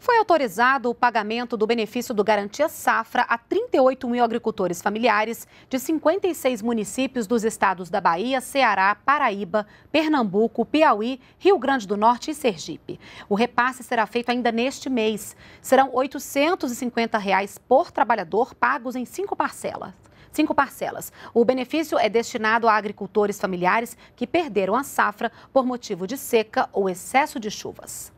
Foi autorizado o pagamento do benefício do Garantia Safra a 38 mil agricultores familiares de 56 municípios dos estados da Bahia, Ceará, Paraíba, Pernambuco, Piauí, Rio Grande do Norte e Sergipe. O repasse será feito ainda neste mês. Serão R$ 850 reais por trabalhador, pagos em cinco parcelas cinco parcelas. O benefício é destinado a agricultores familiares que perderam a safra por motivo de seca ou excesso de chuvas.